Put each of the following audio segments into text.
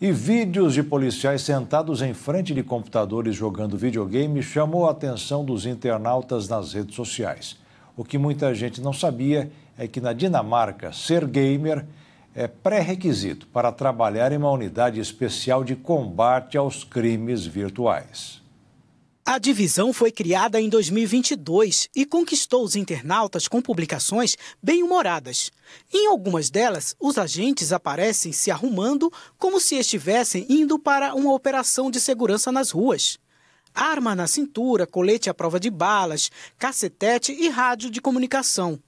e vídeos de policiais sentados em frente de computadores jogando videogame chamou a atenção dos internautas nas redes sociais. O que muita gente não sabia é que na Dinamarca, ser gamer é pré-requisito para trabalhar em uma unidade especial de combate aos crimes virtuais. A divisão foi criada em 2022 e conquistou os internautas com publicações bem-humoradas. Em algumas delas, os agentes aparecem se arrumando como se estivessem indo para uma operação de segurança nas ruas. Arma na cintura, colete à prova de balas, cacetete e rádio de comunicação.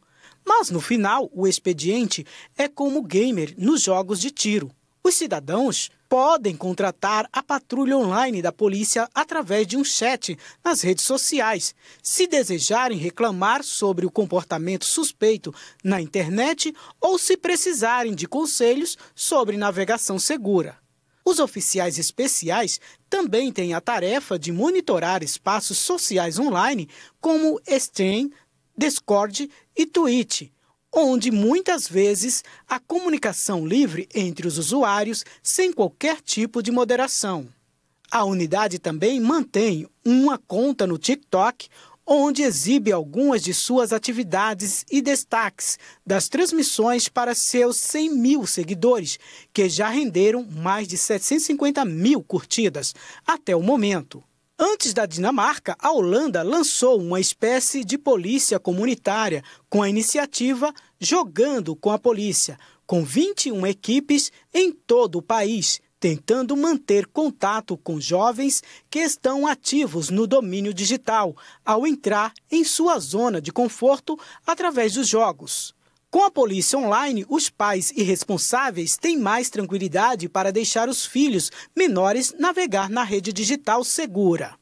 Mas no final, o expediente é como gamer nos jogos de tiro. Os cidadãos podem contratar a patrulha online da polícia através de um chat nas redes sociais. Se desejarem reclamar sobre o comportamento suspeito na internet ou se precisarem de conselhos sobre navegação segura. Os oficiais especiais também têm a tarefa de monitorar espaços sociais online como Steam, Discord e Twitch onde muitas vezes a comunicação livre entre os usuários sem qualquer tipo de moderação. A unidade também mantém uma conta no TikTok, onde exibe algumas de suas atividades e destaques das transmissões para seus 100 mil seguidores, que já renderam mais de 750 mil curtidas até o momento. Antes da Dinamarca, a Holanda lançou uma espécie de polícia comunitária com a iniciativa Jogando com a Polícia, com 21 equipes em todo o país, tentando manter contato com jovens que estão ativos no domínio digital ao entrar em sua zona de conforto através dos jogos. Com a polícia online, os pais e responsáveis têm mais tranquilidade para deixar os filhos menores navegar na rede digital segura.